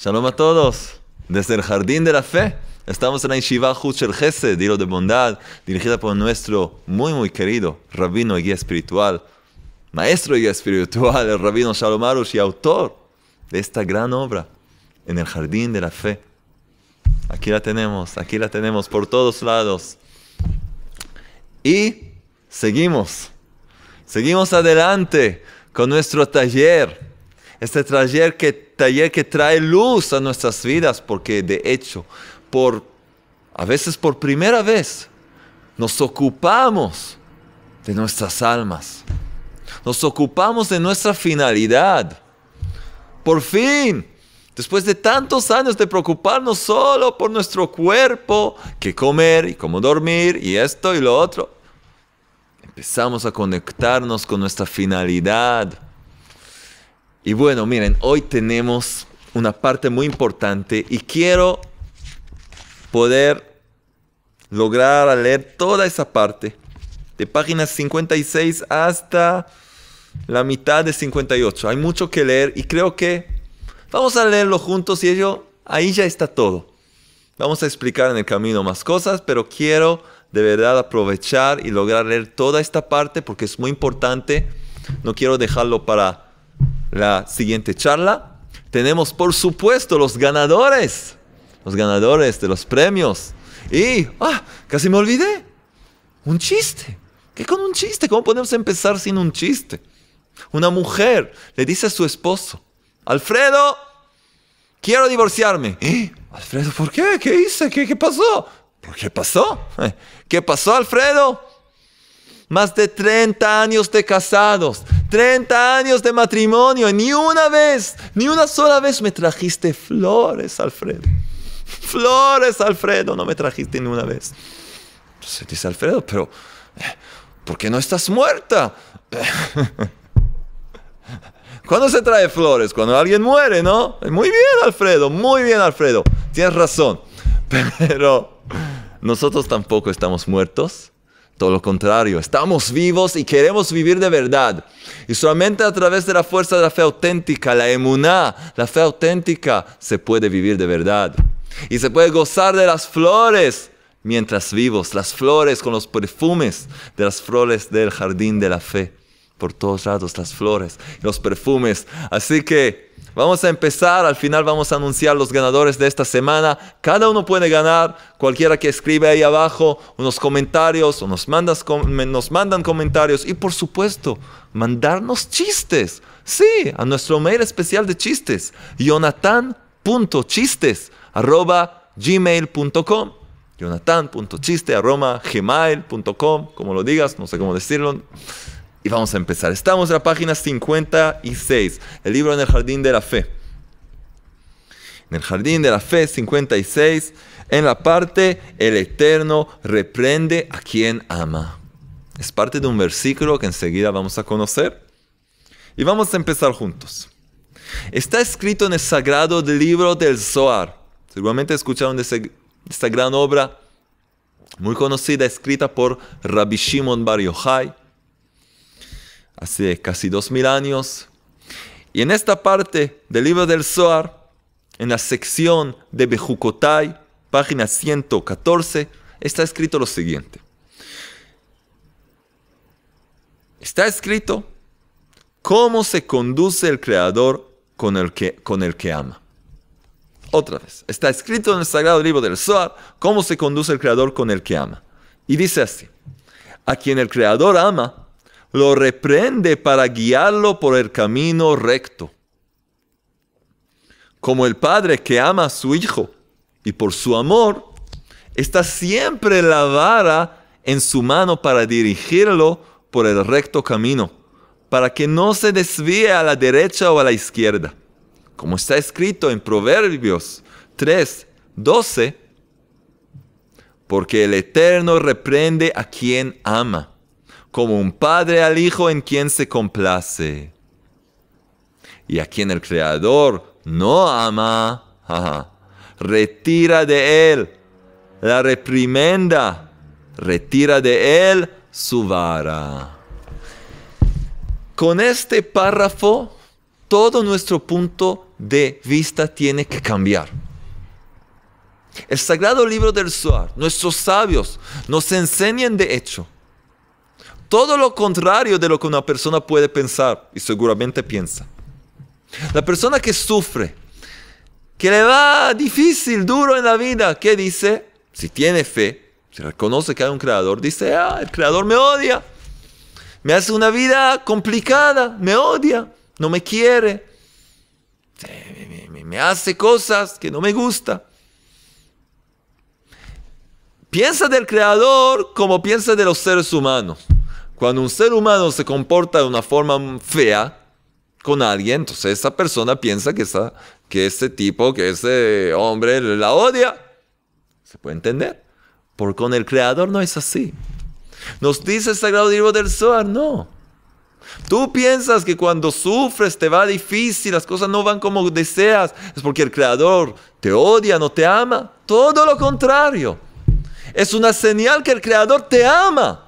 Shalom a todos. Desde el Jardín de la Fe, estamos en la Yeshiva Huchel Gese, Dilo de Bondad, dirigida por nuestro muy, muy querido rabino y guía espiritual, maestro y guía espiritual, el rabino Shalom Arush y autor de esta gran obra, en el Jardín de la Fe. Aquí la tenemos, aquí la tenemos por todos lados. Y seguimos, seguimos adelante con nuestro taller, este taller que taller que trae luz a nuestras vidas, porque de hecho, por, a veces por primera vez, nos ocupamos de nuestras almas. Nos ocupamos de nuestra finalidad. Por fin, después de tantos años de preocuparnos solo por nuestro cuerpo, que comer y cómo dormir y esto y lo otro, empezamos a conectarnos con nuestra finalidad y bueno, miren, hoy tenemos una parte muy importante y quiero poder lograr leer toda esa parte, de páginas 56 hasta la mitad de 58. Hay mucho que leer y creo que vamos a leerlo juntos y ello, ahí ya está todo. Vamos a explicar en el camino más cosas, pero quiero de verdad aprovechar y lograr leer toda esta parte porque es muy importante. No quiero dejarlo para la siguiente charla. Tenemos, por supuesto, los ganadores, los ganadores de los premios. Y, ah, casi me olvidé, un chiste. ¿Qué con un chiste? ¿Cómo podemos empezar sin un chiste? Una mujer le dice a su esposo, Alfredo, quiero divorciarme. ¿Eh? Alfredo, ¿por qué? ¿Qué hice? ¿Qué, qué pasó? ¿Por qué pasó? Eh, ¿Qué pasó, Alfredo? Más de 30 años de casados, 30 años de matrimonio, ni una vez, ni una sola vez me trajiste flores, Alfredo. Flores, Alfredo, no me trajiste ni una vez. Entonces pues, dice Alfredo, pero eh, ¿por qué no estás muerta? ¿Cuándo se trae flores? Cuando alguien muere, ¿no? Muy bien, Alfredo, muy bien, Alfredo. Tienes razón. Pero nosotros tampoco estamos muertos todo lo contrario, estamos vivos y queremos vivir de verdad. Y solamente a través de la fuerza de la fe auténtica, la emuná, la fe auténtica, se puede vivir de verdad. Y se puede gozar de las flores mientras vivos, las flores con los perfumes de las flores del jardín de la fe. Por todos lados, las flores, los perfumes. Así que Vamos a empezar, al final vamos a anunciar los ganadores de esta semana. Cada uno puede ganar, cualquiera que escribe ahí abajo unos comentarios o nos, mandas nos mandan comentarios y por supuesto, mandarnos chistes. Sí, a nuestro mail especial de chistes, jonathan.chistes arroba como lo digas, no sé cómo decirlo. Y vamos a empezar. Estamos en la página 56, el libro en el jardín de la fe. En el jardín de la fe 56, en la parte, el Eterno reprende a quien ama. Es parte de un versículo que enseguida vamos a conocer. Y vamos a empezar juntos. Está escrito en el sagrado libro del Zohar. Seguramente escucharon de, esta gran obra muy conocida, escrita por Rabbi Shimon Bar Yochai hace casi dos mil años. Y en esta parte del libro del Soar en la sección de Bejucotai, página 114, está escrito lo siguiente. Está escrito cómo se conduce el creador con el que, con el que ama. Otra vez, está escrito en el Sagrado Libro del Zohar cómo se conduce el creador con el que ama. Y dice así, a quien el creador ama, lo reprende para guiarlo por el camino recto. Como el padre que ama a su hijo y por su amor, está siempre la vara en su mano para dirigirlo por el recto camino, para que no se desvíe a la derecha o a la izquierda. Como está escrito en Proverbios 3, 12, porque el Eterno reprende a quien ama como un padre al hijo en quien se complace. Y a quien el Creador no ama, retira de él la reprimenda, retira de él su vara. Con este párrafo, todo nuestro punto de vista tiene que cambiar. El sagrado libro del Suar, nuestros sabios nos enseñan de hecho todo lo contrario de lo que una persona puede pensar y seguramente piensa. La persona que sufre, que le va difícil, duro en la vida, ¿qué dice? Si tiene fe, si reconoce que hay un creador, dice, ah, el creador me odia, me hace una vida complicada, me odia, no me quiere, me hace cosas que no me gusta. Piensa del creador como piensa de los seres humanos. Cuando un ser humano se comporta de una forma fea con alguien, entonces esa persona piensa que, está, que ese tipo, que ese hombre la odia. ¿Se puede entender? Porque con el Creador no es así. Nos dice el Sagrado Libro del Zohar, no. Tú piensas que cuando sufres te va difícil, las cosas no van como deseas, es porque el Creador te odia, no te ama. Todo lo contrario. Es una señal que el Creador te ama.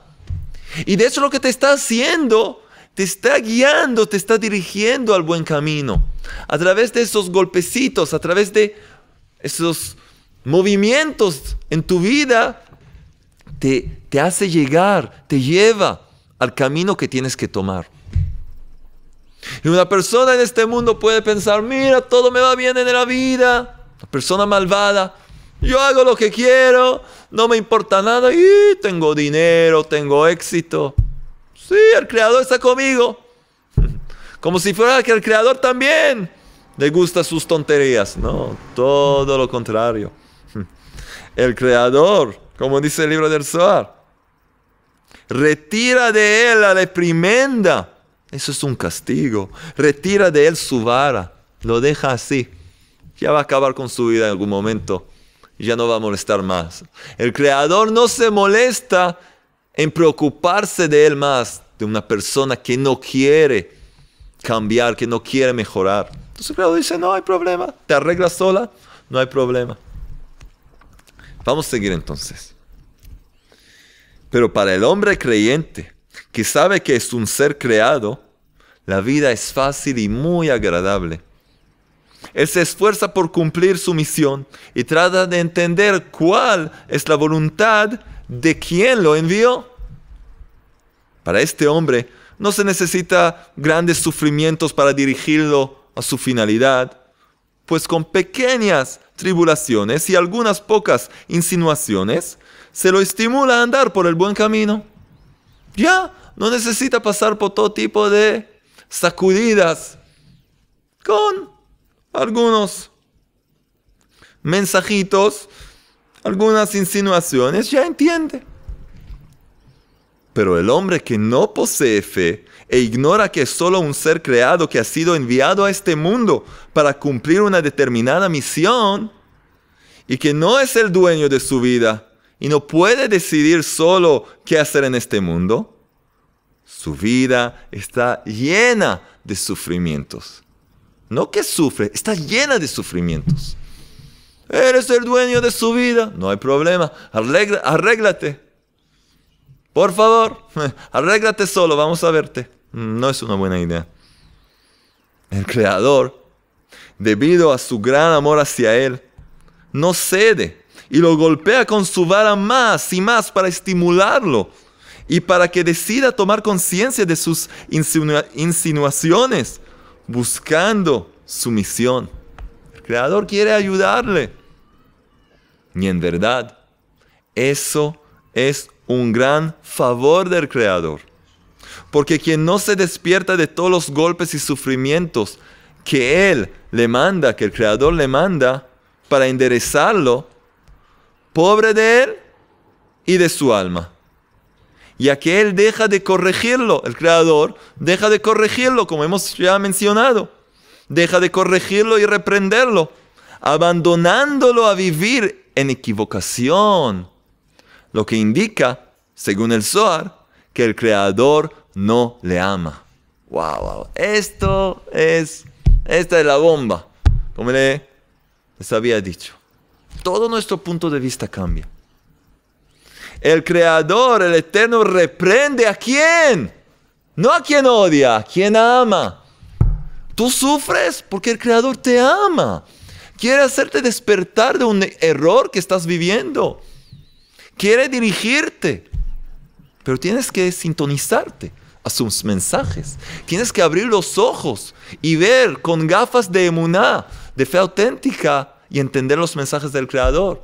Y de eso lo que te está haciendo, te está guiando, te está dirigiendo al buen camino. A través de esos golpecitos, a través de esos movimientos en tu vida, te, te hace llegar, te lleva al camino que tienes que tomar. Y una persona en este mundo puede pensar, mira, todo me va bien en la vida. La persona malvada, yo hago lo que quiero, no me importa nada y tengo dinero, tengo éxito. Sí, el creador está conmigo. Como si fuera que el creador también le gusta sus tonterías. No, todo lo contrario. El creador, como dice el libro del Zohar, retira de él la reprimenda. Eso es un castigo. Retira de él su vara. Lo deja así. Ya va a acabar con su vida en algún momento ya no va a molestar más. El Creador no se molesta en preocuparse de él más, de una persona que no quiere cambiar, que no quiere mejorar. Entonces el Creador dice, no hay problema, te arreglas sola, no hay problema. Vamos a seguir entonces. Pero para el hombre creyente, que sabe que es un ser creado, la vida es fácil y muy agradable él se esfuerza por cumplir su misión y trata de entender cuál es la voluntad de quien lo envió. Para este hombre no se necesita grandes sufrimientos para dirigirlo a su finalidad, pues con pequeñas tribulaciones y algunas pocas insinuaciones se lo estimula a andar por el buen camino. Ya, no necesita pasar por todo tipo de sacudidas. Con algunos mensajitos, algunas insinuaciones, ya entiende. Pero el hombre que no posee fe e ignora que es solo un ser creado que ha sido enviado a este mundo para cumplir una determinada misión y que no es el dueño de su vida y no puede decidir solo qué hacer en este mundo, su vida está llena de sufrimientos no que sufre, está llena de sufrimientos. Eres el dueño de su vida, no hay problema, arréglate. Por favor, arréglate solo, vamos a verte. Mm, no es una buena idea. El Creador, debido a su gran amor hacia Él, no cede y lo golpea con su vara más y más para estimularlo y para que decida tomar conciencia de sus insinuaciones buscando su misión. El Creador quiere ayudarle. Y en verdad, eso es un gran favor del Creador. Porque quien no se despierta de todos los golpes y sufrimientos que Él le manda, que el Creador le manda, para enderezarlo, pobre de Él y de su alma ya que él deja de corregirlo, el creador deja de corregirlo, como hemos ya mencionado, deja de corregirlo y reprenderlo, abandonándolo a vivir en equivocación, lo que indica, según el Zohar, que el creador no le ama. Wow, wow. esto es, esta es la bomba, como le, les había dicho. Todo nuestro punto de vista cambia el Creador, el Eterno, reprende a quién? No a quien odia, a quien ama. Tú sufres porque el Creador te ama. Quiere hacerte despertar de un error que estás viviendo. Quiere dirigirte. Pero tienes que sintonizarte a sus mensajes. Tienes que abrir los ojos y ver con gafas de emuná, de fe auténtica, y entender los mensajes del Creador.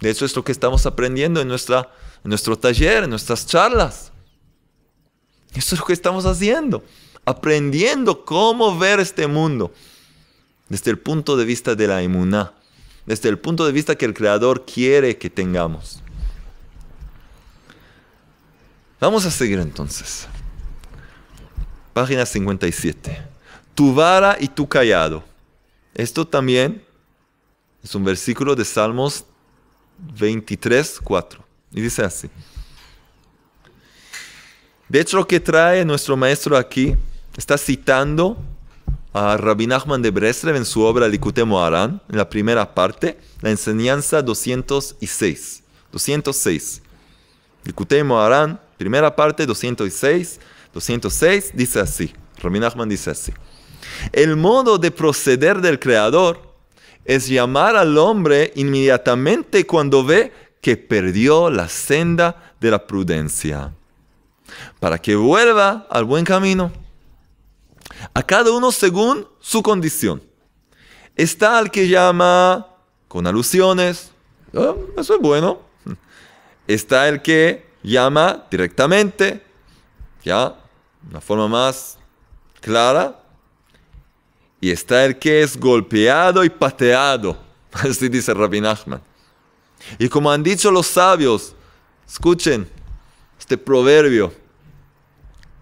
De eso es lo que estamos aprendiendo en, nuestra, en nuestro taller, en nuestras charlas. Eso es lo que estamos haciendo, aprendiendo cómo ver este mundo desde el punto de vista de la inmuná, desde el punto de vista que el Creador quiere que tengamos. Vamos a seguir entonces. Página 57. Tu vara y tu callado. Esto también es un versículo de Salmos 23, 4. Y dice así. De hecho, lo que trae nuestro maestro aquí está citando a Rabbi Nachman de Breslev en su obra Likute Moharan, en la primera parte, la enseñanza 206. 206. Likute Moharan, primera parte, 206. 206 dice así. Rabbi Nachman dice así. El modo de proceder del Creador es llamar al hombre inmediatamente cuando ve que perdió la senda de la prudencia, para que vuelva al buen camino. A cada uno según su condición. Está el que llama con alusiones, ah, eso es bueno. Está el que llama directamente, ya, una forma más clara, y está el que es golpeado y pateado. Así dice Rabbi Nachman. Y como han dicho los sabios, escuchen este proverbio,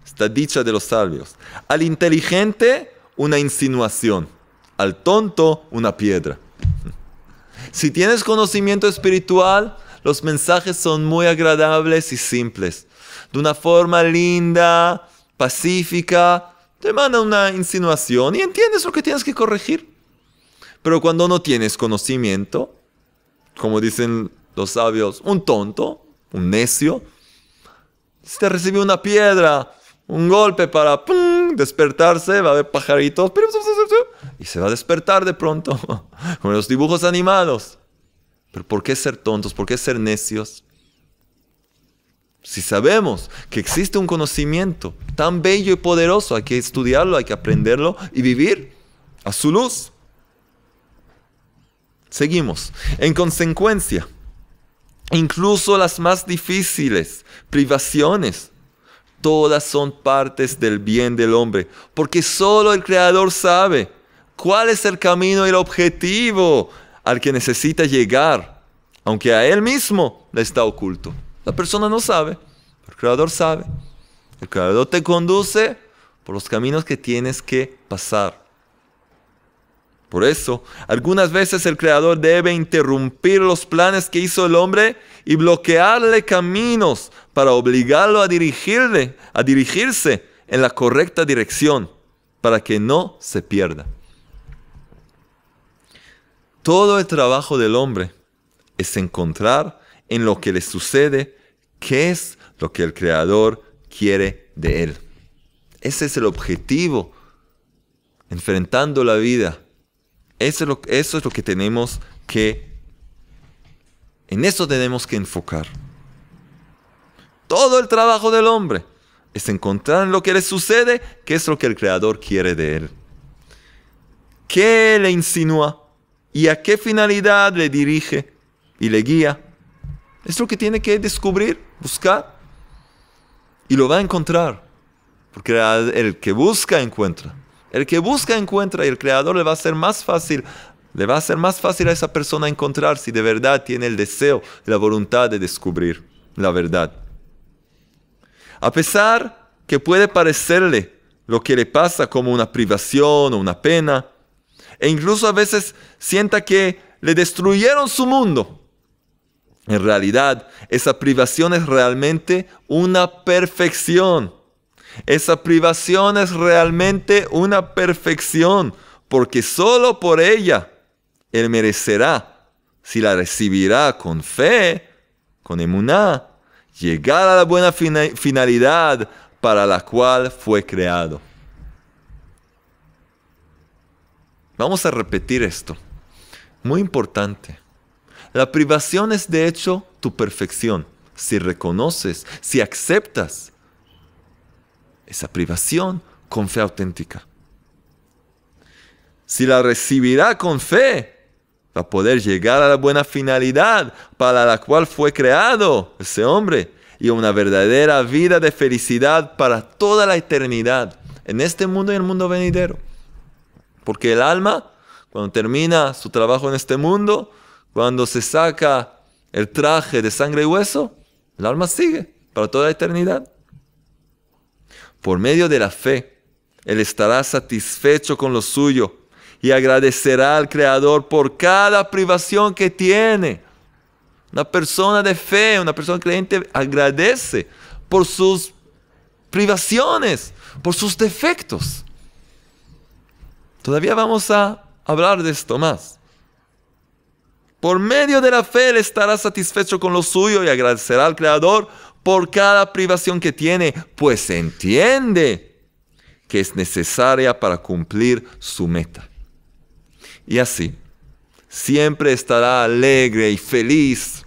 esta dicha de los sabios. Al inteligente una insinuación, al tonto una piedra. Si tienes conocimiento espiritual, los mensajes son muy agradables y simples. De una forma linda, pacífica, te manda una insinuación y entiendes lo que tienes que corregir. Pero cuando no tienes conocimiento, como dicen los sabios, un tonto, un necio, si te recibe una piedra, un golpe para despertarse, va a haber pajaritos y se va a despertar de pronto, como los dibujos animados. Pero ¿por qué ser tontos? ¿Por qué ser necios? Si sabemos que existe un conocimiento tan bello y poderoso, hay que estudiarlo, hay que aprenderlo y vivir a su luz. Seguimos. En consecuencia, incluso las más difíciles privaciones, todas son partes del bien del hombre, porque solo el Creador sabe cuál es el camino y el objetivo al que necesita llegar, aunque a él mismo le está oculto. La persona no sabe, el creador sabe. El creador te conduce por los caminos que tienes que pasar. Por eso, algunas veces el creador debe interrumpir los planes que hizo el hombre y bloquearle caminos para obligarlo a dirigirle, a dirigirse en la correcta dirección para que no se pierda. Todo el trabajo del hombre es encontrar en lo que le sucede qué es lo que el Creador quiere de él. Ese es el objetivo, enfrentando la vida. Eso es lo, que tenemos que, en eso tenemos que enfocar. Todo el trabajo del hombre es encontrar en lo que le sucede, qué es lo que el Creador quiere de él. ¿Qué le insinúa? ¿Y a qué finalidad le dirige y le guía? Es lo que tiene que descubrir, buscar. Y lo va a encontrar. Porque el que busca, encuentra. El que busca, encuentra. Y el Creador le va a ser más fácil. Le va a ser más fácil a esa persona encontrar si de verdad tiene el deseo y la voluntad de descubrir la verdad. A pesar que puede parecerle lo que le pasa como una privación o una pena, e incluso a veces sienta que le destruyeron su mundo en realidad, esa privación es realmente una perfección. Esa privación es realmente una perfección, porque solo por ella Él merecerá, si la recibirá con fe, con emuná, llegar a la buena finalidad para la cual fue creado. Vamos a repetir esto. Muy importante. La privación es de hecho tu perfección. Si reconoces, si aceptas esa privación con fe auténtica. Si la recibirá con fe, va a poder llegar a la buena finalidad para la cual fue creado ese hombre y una verdadera vida de felicidad para toda la eternidad, en este mundo y en el mundo venidero. Porque el alma, cuando termina su trabajo en este mundo, cuando se saca el traje de sangre y hueso, el alma sigue para toda la eternidad. Por medio de la fe, Él estará satisfecho con lo suyo y agradecerá al Creador por cada privación que tiene. Una persona de fe, una persona creyente agradece por sus privaciones, por sus defectos. Todavía vamos a hablar de esto más. Por medio de la fe él estará satisfecho con lo suyo y agradecerá al Creador por cada privación que tiene, pues entiende que es necesaria para cumplir su meta. Y así, siempre estará alegre y feliz,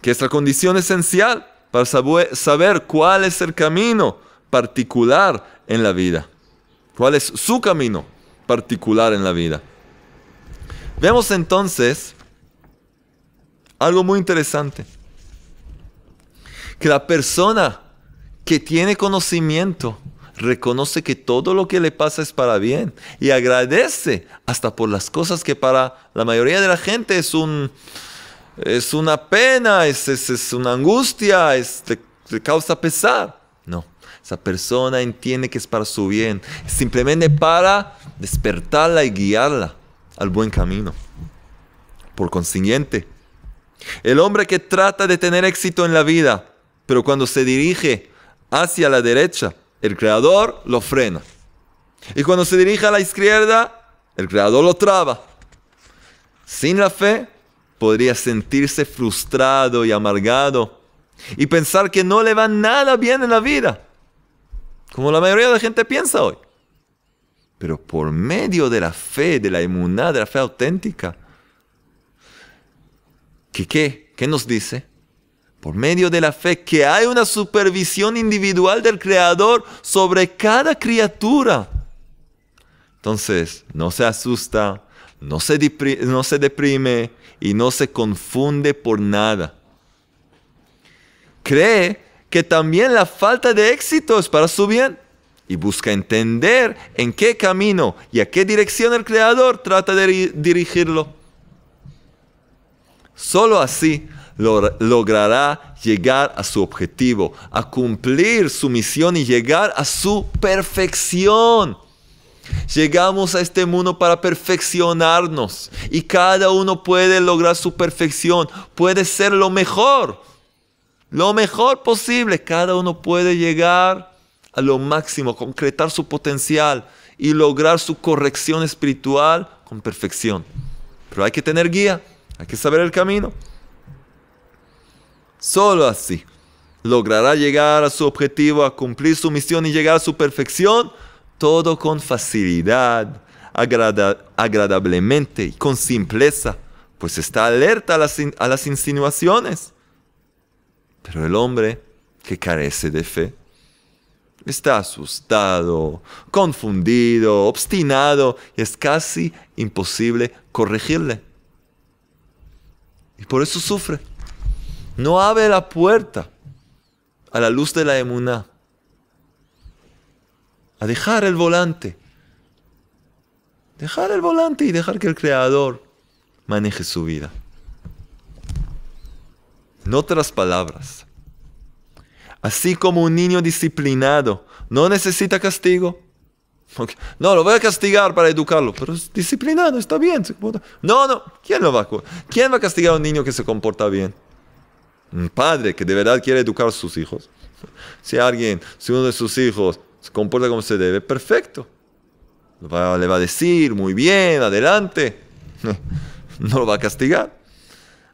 que es la condición esencial para saber cuál es el camino particular en la vida, cuál es su camino particular en la vida. Vemos entonces algo muy interesante. Que la persona que tiene conocimiento reconoce que todo lo que le pasa es para bien y agradece hasta por las cosas que para la mayoría de la gente es un es una pena, es, una angustia, es, causa pesar. No, esa persona entiende que es para su bien, simplemente para despertarla y guiarla al buen camino. Por consiguiente, el hombre que trata de tener éxito en la vida, pero cuando se dirige hacia la derecha, el creador lo frena. Y cuando se dirige a la izquierda, el creador lo traba. Sin la fe, podría sentirse frustrado y amargado y pensar que no le va nada bien en la vida, como la mayoría de la gente piensa hoy. Pero por medio de la fe, de la inmunidad, de la fe auténtica, ¿Qué qué? nos dice? Por medio de la fe que hay una supervisión individual del Creador sobre cada criatura. Entonces, no se asusta, no se, no se deprime y no se confunde por nada. Cree que también la falta de éxito es para su bien y busca entender en qué camino y a qué dirección el Creador trata de dirigirlo. Solo así logrará llegar a su objetivo, a cumplir su misión y llegar a su perfección. Llegamos a este mundo para perfeccionarnos y cada uno puede lograr su perfección, puede ser lo mejor, lo mejor posible. Cada uno puede llegar a lo máximo, concretar su potencial y lograr su corrección espiritual con perfección. Pero hay que tener guía. Hay que saber el camino. Solo así logrará llegar a su objetivo, a cumplir su misión y llegar a su perfección, todo con facilidad, agradablemente y con simpleza, pues está alerta a las insinuaciones. Pero el hombre que carece de fe está asustado, confundido, obstinado y es casi imposible corregirle. Y por eso sufre. No abre la puerta a la luz de la emuná. A dejar el volante. Dejar el volante y dejar que el Creador maneje su vida. En otras palabras, así como un niño disciplinado no necesita castigo, no, lo voy a castigar para educarlo, pero es disciplinado, está bien. No, no, ¿quién lo va a ¿Quién va a castigar a un niño que se comporta bien? Un padre que de verdad quiere educar a sus hijos. Si alguien, si uno de sus hijos se comporta como se debe, perfecto. le va, le va a decir, muy bien, adelante. No lo va a castigar.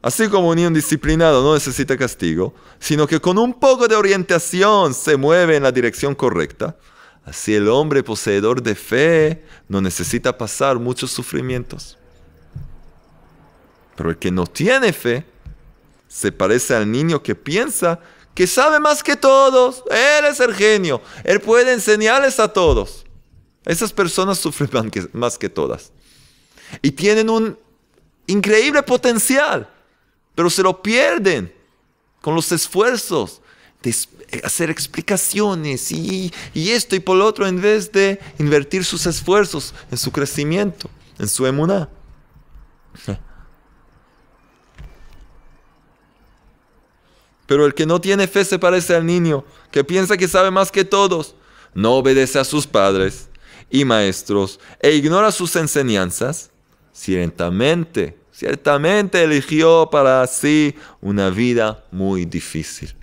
Así como un niño disciplinado no necesita castigo, sino que con un poco de orientación se mueve en la dirección correcta, Así el hombre poseedor de fe no necesita pasar muchos sufrimientos. Pero el que no tiene fe se parece al niño que piensa que sabe más que todos. Él es el genio. Él puede enseñarles a todos. Esas personas sufren más que todas. Y tienen un increíble potencial, pero se lo pierden con los esfuerzos, eh, hacer explicaciones y, esto y por lo otro en vez de invertir sus esfuerzos en su crecimiento, en su emuná. Pero el que no tiene fe se parece al niño, que piensa que sabe más que todos, no obedece a sus padres y maestros e ignora sus enseñanzas. Ciertamente, ciertamente eligió para sí una vida muy difícil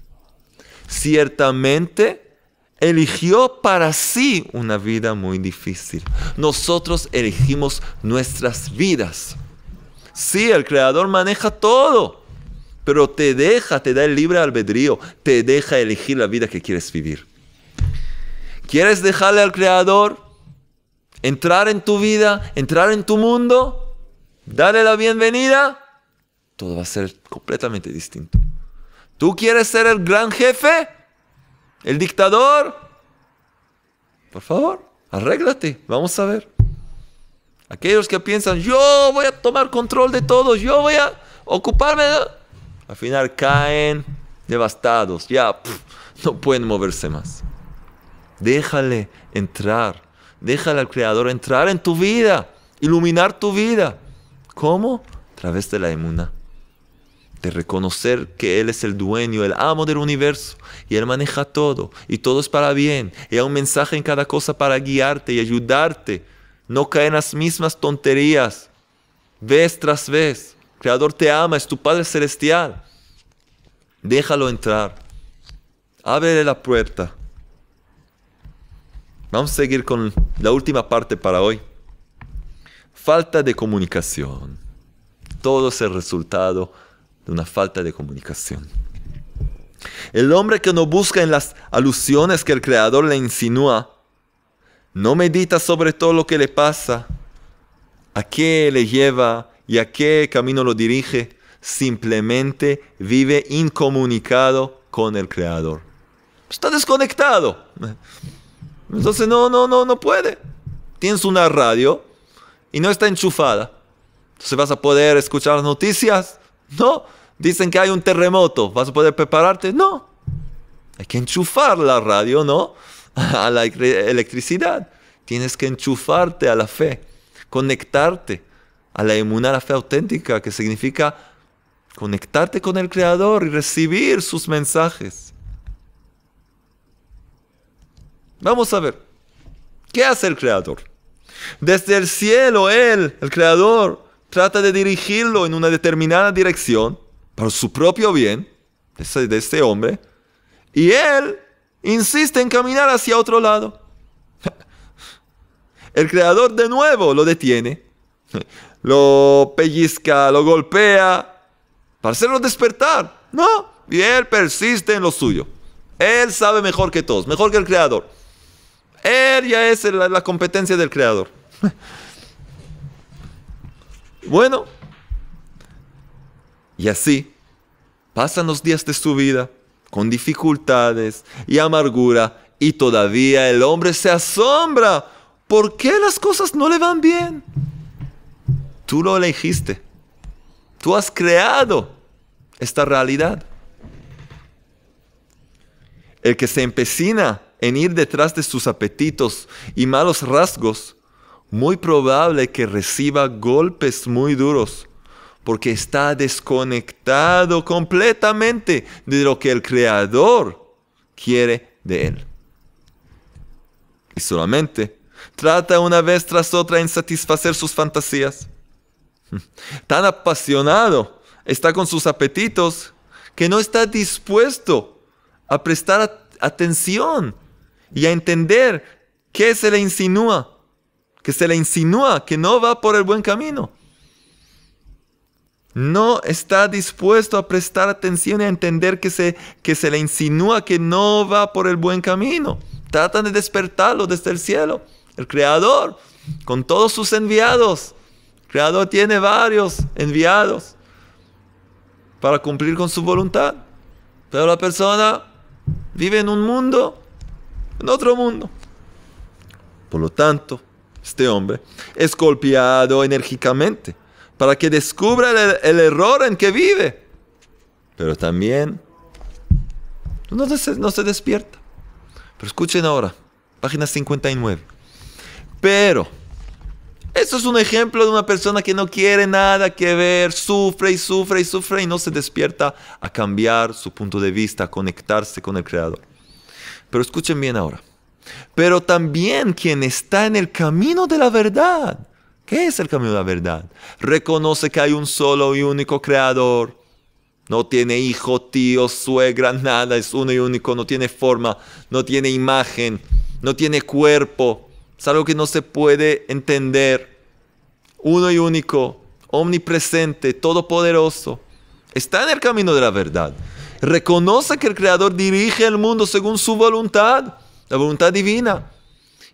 ciertamente eligió para sí una vida muy difícil. Nosotros elegimos nuestras vidas. Sí, el Creador maneja todo, pero te deja, te da el libre albedrío, te deja elegir la vida que quieres vivir. ¿Quieres dejarle al Creador entrar en tu vida, entrar en tu mundo? darle la bienvenida. Todo va a ser completamente distinto. ¿Tú quieres ser el gran jefe? ¿El dictador? Por favor, arréglate, vamos a ver. Aquellos que piensan, yo voy a tomar control de todo, yo voy a ocuparme. De... Al final caen devastados, ya no pueden moverse más. Déjale entrar, déjale al Creador entrar en tu vida, iluminar tu vida. ¿Cómo? A través de la emuna de reconocer que Él es el dueño, el amo del universo, y Él maneja todo, y todo es para bien, y hay un mensaje en cada cosa para guiarte y ayudarte, no caer en las mismas tonterías, vez tras vez. Creador te ama, es tu Padre Celestial. Déjalo entrar, ábrele la puerta. Vamos a seguir con la última parte para hoy. Falta de comunicación. Todo es el resultado de una falta de comunicación. El hombre que no busca en las alusiones que el Creador le insinúa, no medita sobre todo lo que le pasa, a qué le lleva y a qué camino lo dirige, simplemente vive incomunicado con el Creador. Está desconectado. Entonces no, no, no, no puede. Tienes una radio y no está enchufada. Entonces vas a poder escuchar las noticias, no. Dicen que hay un terremoto. ¿Vas a poder prepararte? No. Hay que enchufar la radio, ¿no? A la electricidad. Tienes que enchufarte a la fe. Conectarte a la inmunidad a la fe auténtica, que significa conectarte con el Creador y recibir sus mensajes. Vamos a ver. ¿Qué hace el Creador? Desde el cielo, Él, el Creador, trata de dirigirlo en una determinada dirección para su propio bien, de este, hombre, y él insiste en caminar hacia otro lado. El creador de nuevo lo detiene, lo pellizca, lo golpea, para hacerlo despertar. No, y él persiste en lo suyo. Él sabe mejor que todos, mejor que el creador. Él ya es la competencia del creador. Bueno, y así pasan los días de su vida con dificultades y amargura y todavía el hombre se asombra. ¿Por qué las cosas no le van bien? Tú lo elegiste. Tú has creado esta realidad. El que se empecina en ir detrás de sus apetitos y malos rasgos muy probable que reciba golpes muy duros porque está desconectado completamente de lo que el Creador quiere de él. Y solamente trata una vez tras otra en satisfacer sus fantasías. Tan apasionado está con sus apetitos que no está dispuesto a prestar atención y a entender qué se le insinúa que se le insinúa que no va por el buen camino. No está dispuesto a prestar atención y a entender que se, que se le insinúa que no va por el buen camino. Tratan de despertarlo desde el cielo. El Creador, con todos sus enviados. El Creador tiene varios enviados para cumplir con su voluntad. Pero la persona vive en un mundo, en otro mundo. Por lo tanto, este hombre, es golpeado enérgicamente para que descubra el, error en que vive. Pero también no se, no se despierta. Pero escuchen ahora, página 59. Pero, esto es un ejemplo de una persona que no quiere nada que ver, sufre y sufre y sufre y no se despierta a cambiar su punto de vista, a conectarse con el Creador. Pero escuchen bien ahora pero también quien está en el camino de la verdad. ¿Qué es el camino de la verdad? Reconoce que hay un solo y único creador. No tiene hijo, tío, suegra, nada. Es uno y único. No tiene forma, no tiene imagen, no tiene cuerpo. Es algo que no se puede entender. Uno y único, omnipresente, todopoderoso. Está en el camino de la verdad. Reconoce que el creador dirige el mundo según su voluntad la voluntad divina.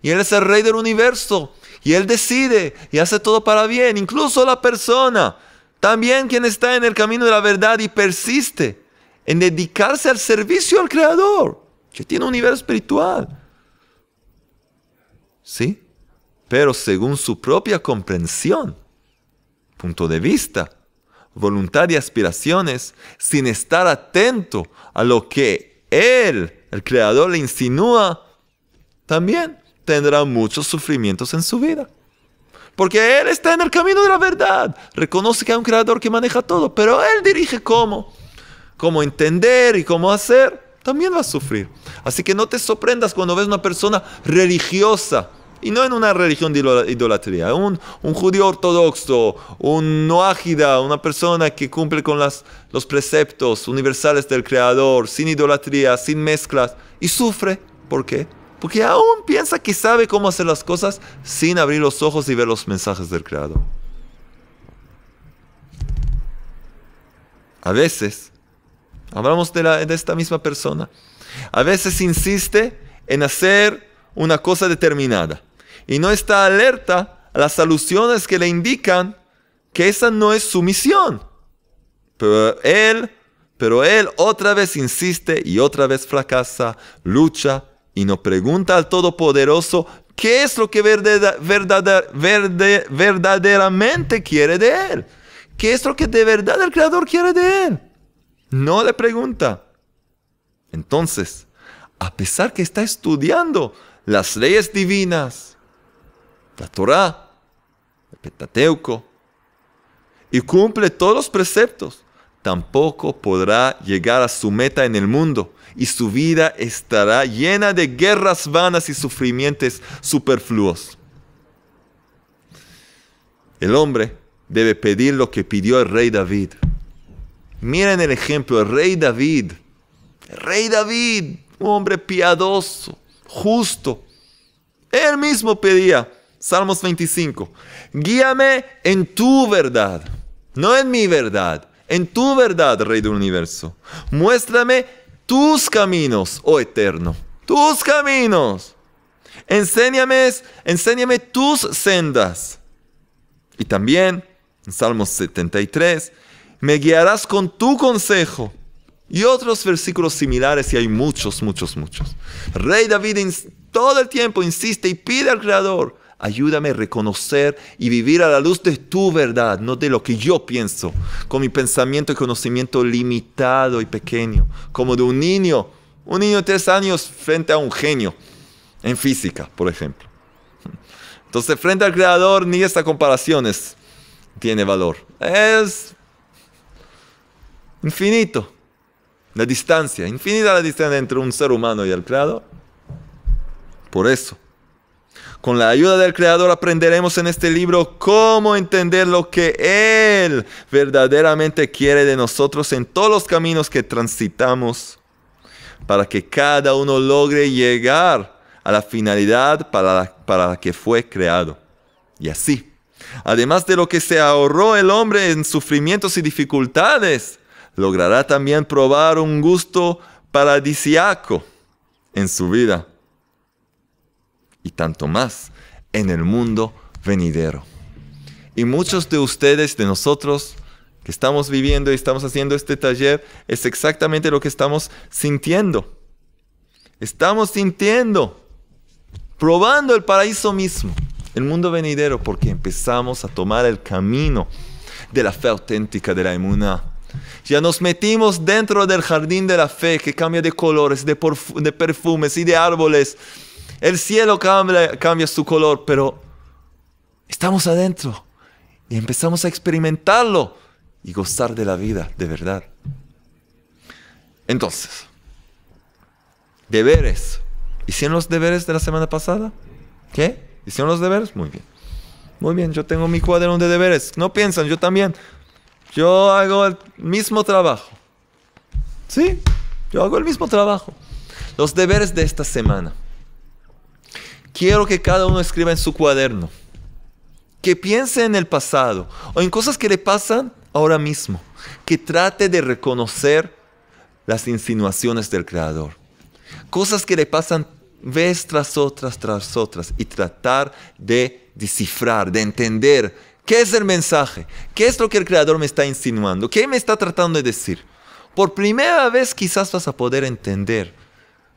Y Él es el rey del universo. Y Él decide y hace todo para bien, incluso la persona. También quien está en el camino de la verdad y persiste en dedicarse al servicio al Creador, que tiene un nivel espiritual. ¿Sí? Pero según su propia comprensión, punto de vista, voluntad y aspiraciones, sin estar atento a lo que Él el Creador le insinúa, también tendrá muchos sufrimientos en su vida. Porque Él está en el camino de la verdad. Reconoce que hay un Creador que maneja todo, pero Él dirige cómo. Cómo entender y cómo hacer. También va a sufrir. Así que no te sorprendas cuando ves una persona religiosa y no en una religión de idolatría. Un, judío ortodoxo, un noágida, una persona que cumple con los preceptos universales del Creador, sin idolatría, sin mezclas, y sufre. ¿Por qué? Porque aún piensa que sabe cómo hacer las cosas sin abrir los ojos y ver los mensajes del Creador. A veces, hablamos de esta misma persona, a veces insiste en hacer una cosa determinada y no está alerta a las alusiones que le indican que esa no es su misión. Pero él, pero él otra vez insiste y otra vez fracasa, lucha y no pregunta al Todopoderoso qué es lo que verdaderamente quiere de él. ¿Qué es lo que de verdad el Creador quiere de él? No le pregunta. Entonces, a pesar que está estudiando las leyes divinas, la Torá, el Pentateuco, y cumple todos los preceptos, tampoco podrá llegar a su meta en el mundo y su vida estará llena de guerras vanas y sufrimientos superfluos. El hombre debe pedir lo que pidió el rey David. Miren el ejemplo, el rey David. El rey David, un hombre piadoso, justo. Él mismo pedía, Salmos 25. Guíame en tu verdad, no en mi verdad, en tu verdad, Rey del Universo. Muéstrame tus caminos, oh Eterno, tus caminos. Enséñame, tus sendas. Y también, en Salmos 73, me guiarás con tu consejo. Y otros versículos similares, y hay muchos, muchos, muchos. Rey David todo el tiempo insiste y pide al Creador, Ayúdame a reconocer y vivir a la luz de tu verdad, no de lo que yo pienso, con mi pensamiento y conocimiento limitado y pequeño, como de un niño, un niño de tres años frente a un genio, en física, por ejemplo. Entonces, frente al Creador, ni estas comparaciones tiene valor. Es infinito la distancia, infinita la distancia entre un ser humano y el Creador. Por eso. Con la ayuda del Creador aprenderemos en este libro cómo entender lo que Él verdaderamente quiere de nosotros en todos los caminos que transitamos para que cada uno logre llegar a la finalidad para la, para que fue creado. Y así, además de lo que se ahorró el hombre en sufrimientos y dificultades, logrará también probar un gusto paradisiaco en su vida y tanto más en el mundo venidero. Y muchos de ustedes, de nosotros, que estamos viviendo y estamos haciendo este taller, es exactamente lo que estamos sintiendo. Estamos sintiendo, probando el paraíso mismo, el mundo venidero, porque empezamos a tomar el camino de la fe auténtica, de la inmunidad. Ya nos metimos dentro del jardín de la fe que cambia de colores, de, de perfumes y de árboles el cielo cambia, cambia su color, pero estamos adentro y empezamos a experimentarlo y gozar de la vida de verdad. Entonces, deberes. ¿Hicieron los deberes de la semana pasada? ¿Qué? ¿Hicieron los deberes? Muy bien. Muy bien, yo tengo mi cuaderno de deberes. No piensan, yo también. Yo hago el mismo trabajo. ¿Sí? Yo hago el mismo trabajo. Los deberes de esta semana quiero que cada uno escriba en su cuaderno, que piense en el pasado o en cosas que le pasan ahora mismo, que trate de reconocer las insinuaciones del Creador, cosas que le pasan vez tras otras, tras otras, y tratar de descifrar, de entender qué es el mensaje, qué es lo que el Creador me está insinuando, qué me está tratando de decir. Por primera vez quizás vas a poder entender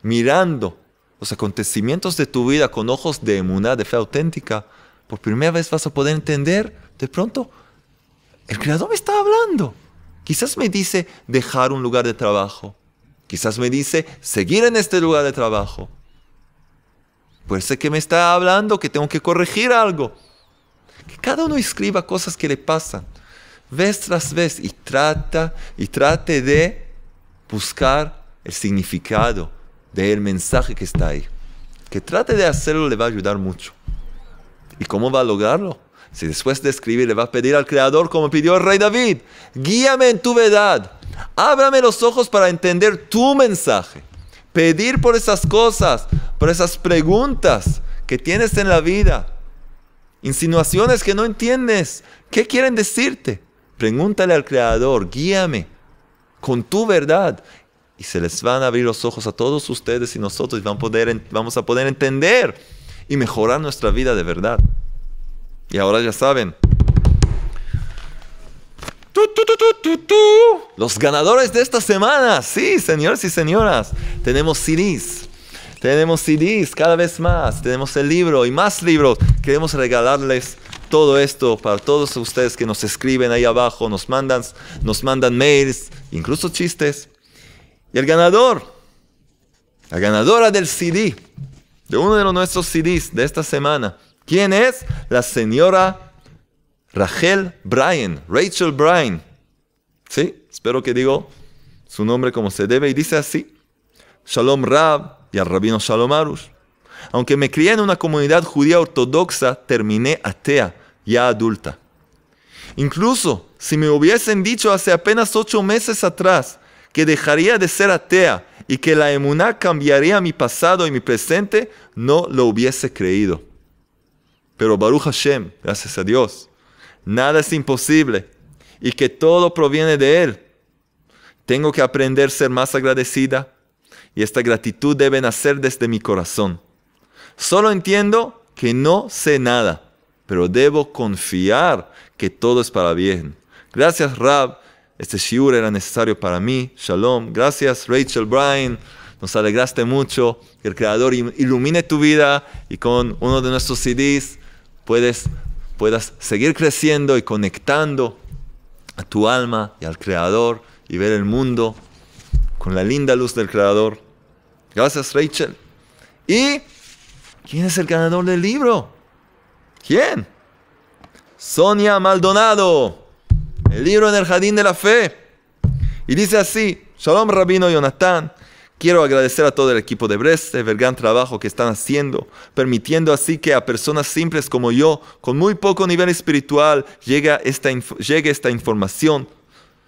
mirando los acontecimientos de tu vida con ojos de emuná, de fe auténtica, por primera vez vas a poder entender, de pronto, el Creador me está hablando. Quizás me dice dejar un lugar de trabajo. Quizás me dice seguir en este lugar de trabajo. Puede ser que me está hablando que tengo que corregir algo. Que cada uno escriba cosas que le pasan, vez tras vez, y trata, y trate de buscar el significado del mensaje que está ahí. Que trate de hacerlo le va a ayudar mucho. ¿Y cómo va a lograrlo? Si después de escribir le va a pedir al Creador como pidió el rey David, guíame en tu verdad, ábrame los ojos para entender tu mensaje. Pedir por esas cosas, por esas preguntas que tienes en la vida, insinuaciones que no entiendes, ¿qué quieren decirte? Pregúntale al Creador, guíame con tu verdad y se les van a abrir los ojos a todos ustedes y nosotros y poder, vamos a poder entender y mejorar nuestra vida de verdad. Y ahora ya saben. Los ganadores de esta semana. Sí, señores y señoras. Tenemos CDs. Tenemos CDs cada vez más. Tenemos el libro y más libros. Queremos regalarles todo esto para todos ustedes que nos escriben ahí abajo, nos mandan, nos mandan mails, incluso chistes. Y el ganador, la ganadora del CD, de uno de nuestros CDs de esta semana, ¿quién es? La señora Rachel Bryan, Rachel Bryan. ¿Sí? Espero que digo su nombre como se debe y dice así. Shalom Rab y al rabino Shalom Arush. Aunque me crié en una comunidad judía ortodoxa, terminé atea, ya adulta. Incluso si me hubiesen dicho hace apenas ocho meses atrás que dejaría de ser atea y que la emuná cambiaría mi pasado y mi presente, no lo hubiese creído. Pero Baruch Hashem, gracias a Dios, nada es imposible y que todo proviene de Él. Tengo que aprender a ser más agradecida y esta gratitud debe nacer desde mi corazón. Solo entiendo que no sé nada, pero debo confiar que todo es para bien. Gracias Rab este shiur era necesario para mí. Shalom. Gracias, Rachel Bryan. Nos alegraste mucho. Que el Creador ilumine tu vida y con uno de nuestros CDs puedes, puedas seguir creciendo y conectando a tu alma y al Creador y ver el mundo con la linda luz del Creador. Gracias, Rachel. ¿Y quién es el ganador del libro? ¿Quién? Sonia Maldonado el libro en el Jardín de la Fe. Y dice así, Shalom Rabino Jonathan, quiero agradecer a todo el equipo de Brest el gran trabajo que están haciendo, permitiendo así que a personas simples como yo, con muy poco nivel espiritual, Llega esta, llegue esta información.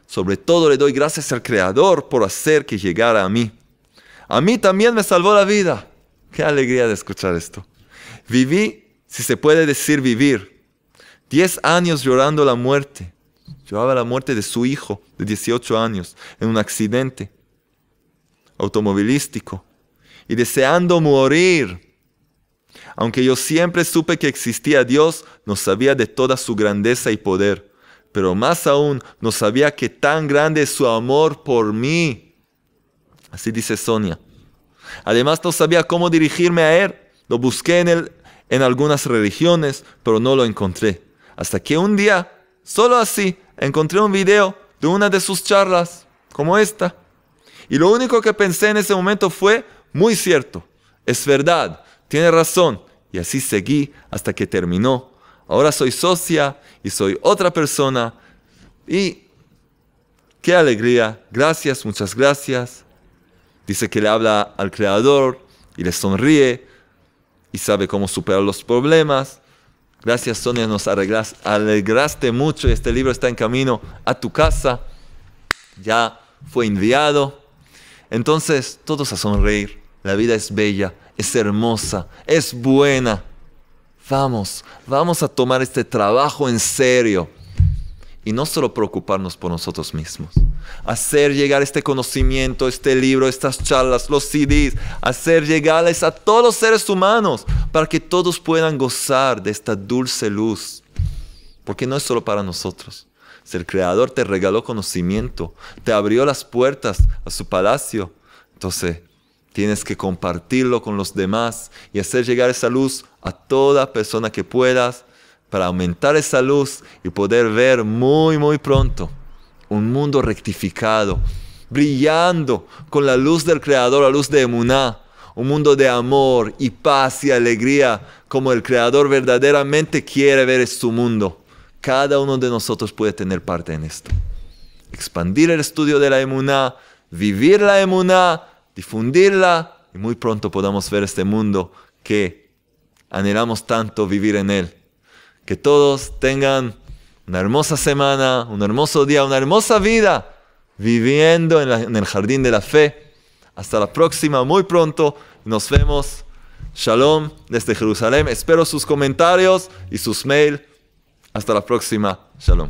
Sobre todo le doy gracias al Creador por hacer que llegara a mí. A mí también me salvó la vida. Qué alegría de escuchar esto. Viví, si se puede decir vivir, 10 años llorando la muerte Llevaba la muerte de su hijo de 18 años en un accidente automovilístico y deseando morir. Aunque yo siempre supe que existía Dios, no sabía de toda su grandeza y poder, pero más aún no sabía que tan grande es su amor por mí. Así dice Sonia. Además no sabía cómo dirigirme a Él. Lo busqué en, en algunas religiones, pero no lo encontré. Hasta que un día Solo así encontré un video de una de sus charlas, como esta. Y lo único que pensé en ese momento fue, muy cierto, es verdad, tiene razón. Y así seguí hasta que terminó. Ahora soy socia y soy otra persona. Y qué alegría. Gracias, muchas gracias. Dice que le habla al creador y le sonríe y sabe cómo superar los problemas. Gracias Sonia, nos alegraste mucho. Este libro está en camino a tu casa. Ya fue enviado. Entonces, todos a sonreír. La vida es bella, es hermosa, es buena. Vamos, vamos a tomar este trabajo en serio y no solo preocuparnos por nosotros mismos hacer llegar este conocimiento, este libro, estas charlas, los CDs, hacer llegarles a todos los seres humanos para que todos puedan gozar de esta dulce luz. Porque no es solo para nosotros. Si el Creador te regaló conocimiento, te abrió las puertas a su palacio, entonces tienes que compartirlo con los demás y hacer llegar esa luz a toda persona que puedas para aumentar esa luz y poder ver muy, muy pronto un mundo rectificado, brillando con la luz del Creador, la luz de Emuná, un mundo de amor y paz y alegría, como el Creador verdaderamente quiere ver su mundo. Cada uno de nosotros puede tener parte en esto. Expandir el estudio de la Emuná, vivir la Emuná, difundirla y muy pronto podamos ver este mundo que anhelamos tanto vivir en él. Que todos tengan una hermosa semana, un hermoso día, una hermosa vida, viviendo en, el jardín de la fe. Hasta la próxima, muy pronto. Nos vemos. Shalom desde Jerusalén. Espero sus comentarios y sus mails. Hasta la próxima. Shalom.